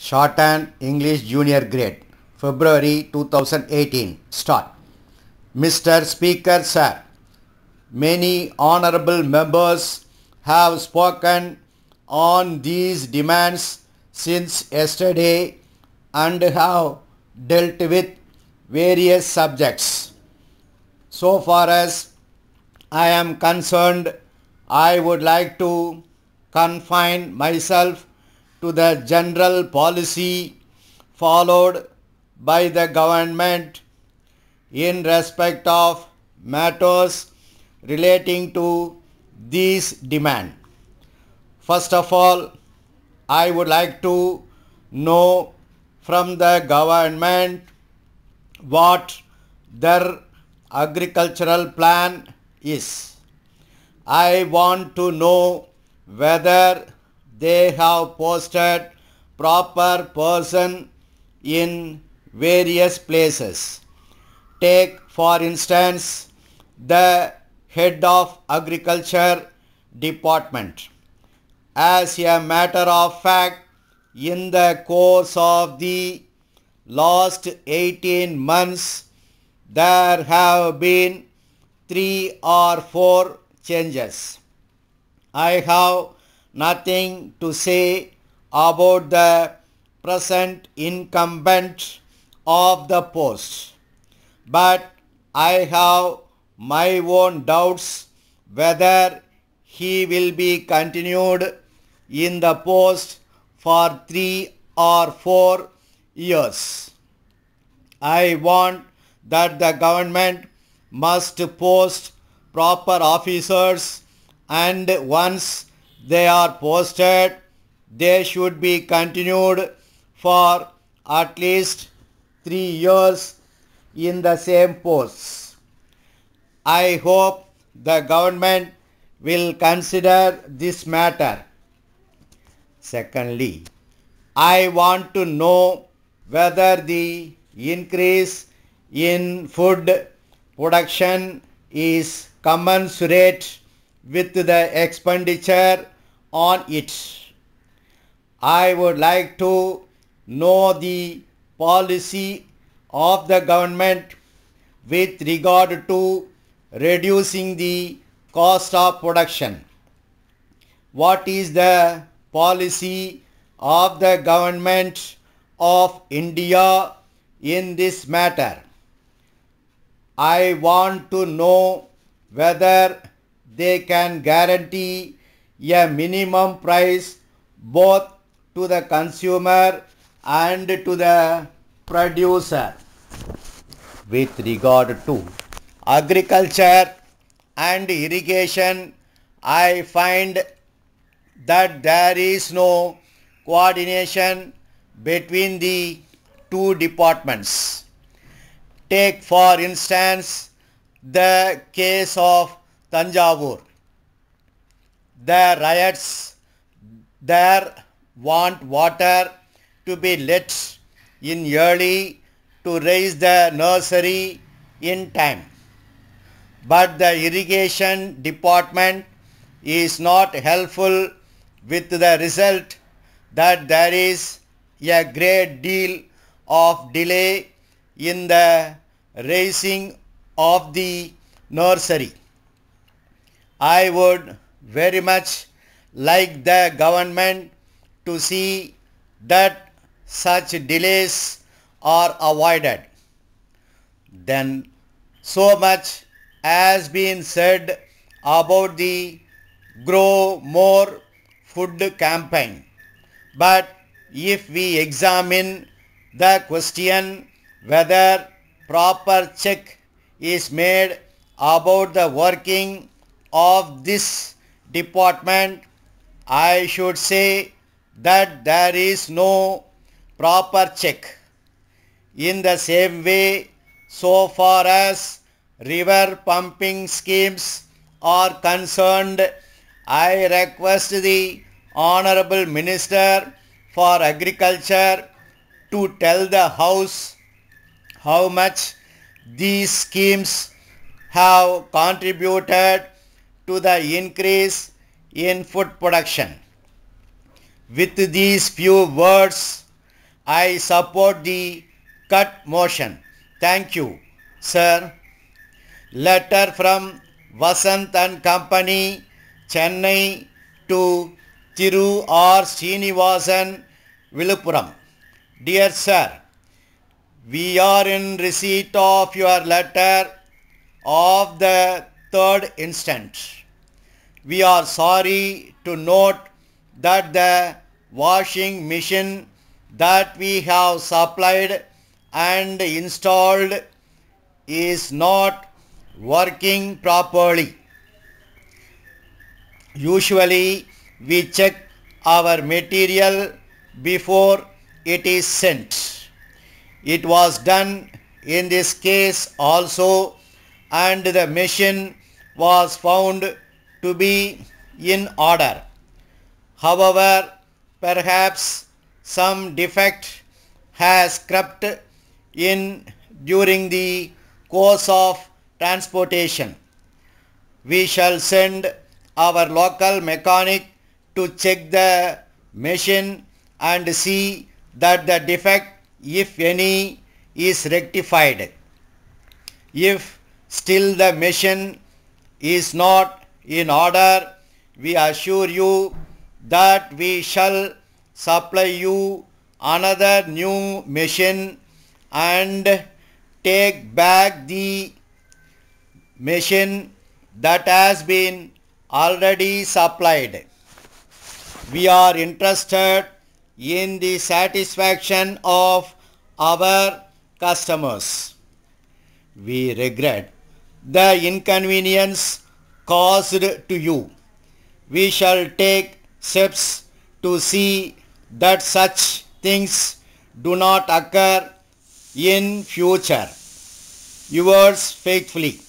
Shorthand English Junior Grade February 2018 Start Mr. Speaker Sir Many honorable members have spoken on these demands since yesterday and have dealt with various subjects. So far as I am concerned, I would like to confine myself to the general policy followed by the government in respect of matters relating to these demand. First of all, I would like to know from the government what their agricultural plan is. I want to know whether they have posted proper person in various places. Take for instance the head of agriculture department. As a matter of fact, in the course of the last 18 months, there have been three or four changes. I have nothing to say about the present incumbent of the post. But I have my own doubts whether he will be continued in the post for three or four years. I want that the government must post proper officers and once they are posted, they should be continued for at least three years in the same posts. I hope the government will consider this matter. Secondly, I want to know whether the increase in food production is commensurate with the expenditure on it. I would like to know the policy of the government with regard to reducing the cost of production. What is the policy of the government of India in this matter? I want to know whether they can guarantee a minimum price both to the consumer and to the producer. With regard to agriculture and irrigation, I find that there is no coordination between the two departments. Take for instance the case of Tanjavur. The riots there want water to be let in early to raise the nursery in time. But the irrigation department is not helpful with the result that there is a great deal of delay in the raising of the nursery. I would very much like the government to see that such delays are avoided. Then so much has been said about the Grow More Food campaign. But if we examine the question whether proper check is made about the working of this department, I should say that there is no proper check. In the same way, so far as river pumping schemes are concerned, I request the Honorable Minister for Agriculture to tell the House how much these schemes have contributed to the increase in food production. With these few words, I support the cut motion. Thank you, sir. Letter from Vasant and Company, Chennai to Thiru R. Srinivasan, Viluppuram. Dear sir, we are in receipt of your letter of the third instant. We are sorry to note that the washing machine that we have supplied and installed is not working properly. Usually we check our material before it is sent. It was done in this case also and the machine was found to be in order. However, perhaps some defect has crept in during the course of transportation. We shall send our local mechanic to check the machine and see that the defect, if any, is rectified. If still the machine is not in order, we assure you that we shall supply you another new machine and take back the machine that has been already supplied. We are interested in the satisfaction of our customers. We regret the inconvenience caused to you. We shall take steps to see that such things do not occur in future. Yours faithfully.